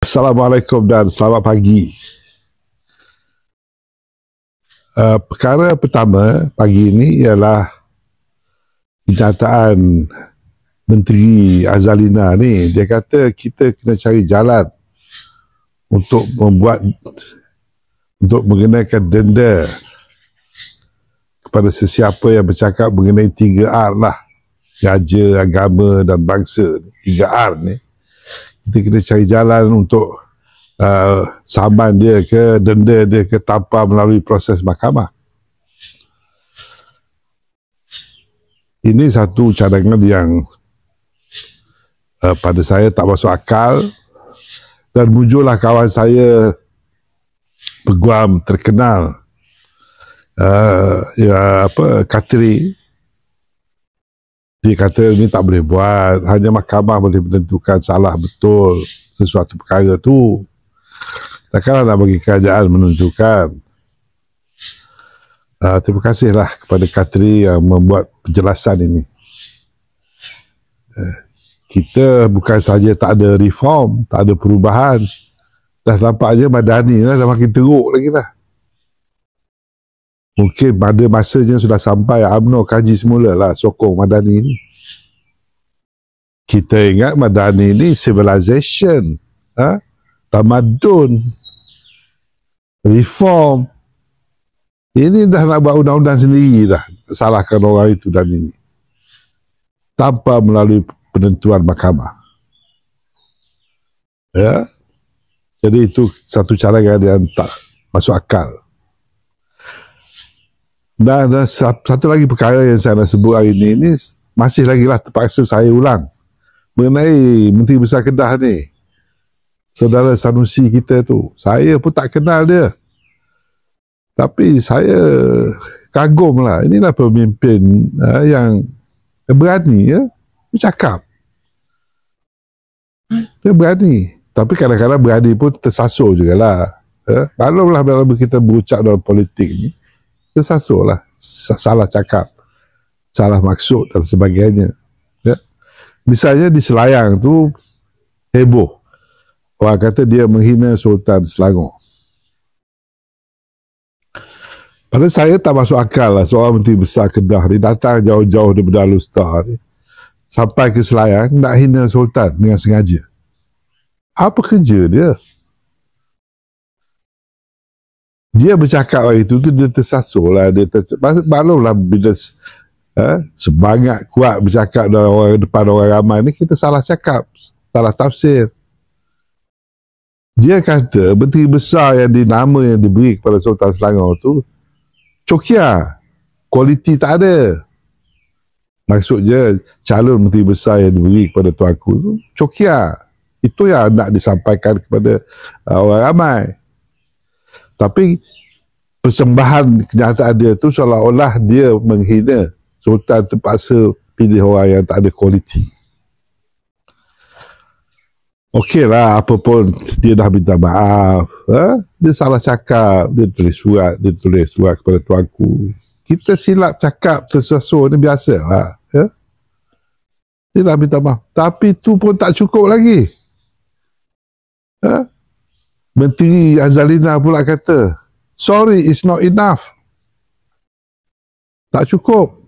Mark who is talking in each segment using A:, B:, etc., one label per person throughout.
A: Assalamualaikum dan selamat pagi. Uh, perkara pertama pagi ini ialah kenyataan Menteri Azalina ni. Dia kata kita kena cari jalan untuk membuat untuk mengenakan denda kepada sesiapa yang bercakap mengenai 3R lah. gajah, agama dan bangsa. 3R ni kita kena cari jalan untuk uh, saman dia ke denda dia ke tanpa melalui proses mahkamah. Ini satu cadangan yang uh, pada saya tak masuk akal dan muncullah kawan saya peguam terkenal uh, ya apa Katri dia kata ni tak boleh buat hanya mahkamah boleh menentukan salah betul sesuatu perkara tu takkanlah nak bagi kerajaan menunjukkan uh, terima kasihlah kepada Katri yang membuat penjelasan ini uh, kita bukan saja tak ada reform tak ada perubahan dah nampaknya madani lah dah makin teruk lagi lah Mungkin pada masa masanya sudah sampai UMNO kaji semula lah sokong Madani ni. Kita ingat Madani ni civilization. Ha? Tamadun. Reform. Ini dah nak buat undang-undang sendiri dah. Salahkan orang itu dan ini. Tanpa melalui penentuan mahkamah. Ya. Jadi itu satu cara yang tak masuk akal. Dan, dan satu lagi perkara yang saya nak sebut hari ini ini masih lagi lah terpaksa saya ulang mengenai Menteri Besar Kedah ni. Saudara Sanusi kita tu. Saya pun tak kenal dia. Tapi saya kagum lah. Inilah pemimpin uh, yang berani ya. Bercakap. Dia berani. Tapi kadang-kadang berani pun tersasul juga lah. Eh, Malum lah kalau kita berucap dalam politik ni tersasul lah salah cakap salah maksud dan sebagainya ya. misalnya di Selayang tu heboh orang kata dia menghina Sultan Selangor pada saya tak masuk akal lah seorang menteri besar Kedah ni datang jauh-jauh daripada Alustar ni sampai ke Selayang nak hina Sultan dengan sengaja apa kerja dia dia bercakap waktu itu tu dia tersasul lah dia tersasul maklum lah bila eh, semangat kuat bercakap dalam orang depan orang ramai ni kita salah cakap salah tafsir dia kata menteri besar yang dinama yang diberi kepada Sultan Selangor tu cokia kualiti tak ada maksudnya calon menteri besar yang diberi kepada tuanku tu cokia itu yang nak disampaikan kepada uh, orang ramai tapi persembahan kenyataan dia tu seolah-olah dia menghina Sultan terpaksa pilih orang yang tak ada kualiti. Okey lah, apapun dia dah minta maaf. Ha? Dia salah cakap, dia tulis surat, dia tulis surat kepada tuanku. Kita silap cakap sesuatu ni biasa lah. Ha? Dia dah minta maaf. Tapi tu pun tak cukup lagi. Ha? Menteri Azalina pula kata, sorry, is not enough. Tak cukup.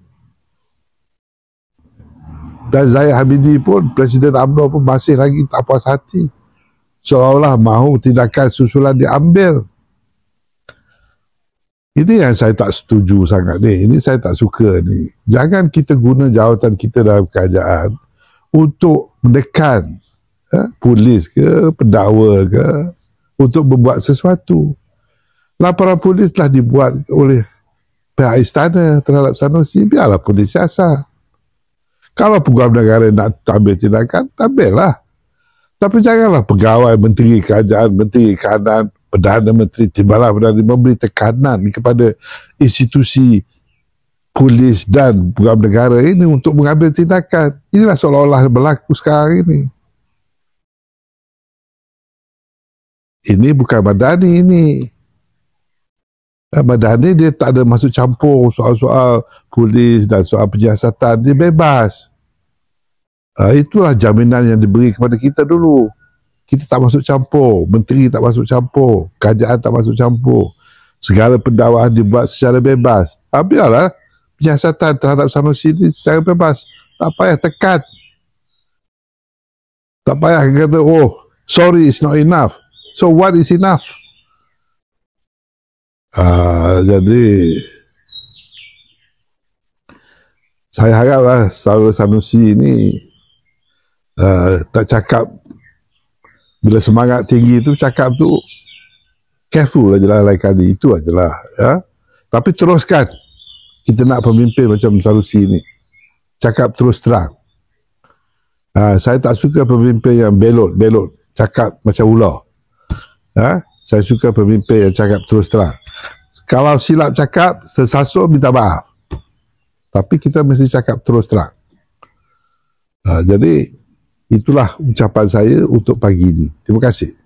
A: Dan Zahid Hamidi pun, Presiden UMNO pun masih lagi tak puas hati. Seolah-olah mahu tindakan susulan diambil. Ini yang saya tak setuju sangat ni. Ini saya tak suka ni. Jangan kita guna jawatan kita dalam kerajaan untuk mendekan, eh, polis ke, pendakwa ke, untuk membuat sesuatu. Laporan polis telah dibuat oleh pihak istana terhadap Sanusi, biarlah polis siasa. Kalau pegawai negara nak ambil tindakan, ambillah. Tapi janganlah pegawai, menteri kerajaan, menteri kanan, Perdana Menteri, timbalan Perdana Menteri memberi tekanan kepada institusi polis dan pegawai negara ini untuk mengambil tindakan. Inilah seolah-olah berlaku sekarang ini. ini bukan madani ini. Eh, madani dia tak ada masuk campur soal-soal polis dan soal penyiasatan. Dia bebas. Eh, itulah jaminan yang diberi kepada kita dulu. Kita tak masuk campur. Menteri tak masuk campur. Kerajaan tak masuk campur. Segala pendawaan dibuat secara bebas. Ah, biarlah penyiasatan terhadap sanusi ini secara bebas. Tak payah tekan. Tak payah kata, oh, sorry, it's not enough. So what is enough? Uh, jadi saya haraplah saudara sanusi ini uh, ah, tak cakap bila semangat tinggi itu cakap tu careful lah jelah lain kali itu ajalah ya tapi teruskan kita nak pemimpin macam sanusi ini cakap terus terang uh, saya tak suka pemimpin yang belot belot cakap macam ular Ha? Saya suka pemimpin yang cakap terus terang. Kalau silap cakap, sesasuk minta maaf. Tapi kita mesti cakap terus terang. Ha, jadi, itulah ucapan saya untuk pagi ini. Terima kasih.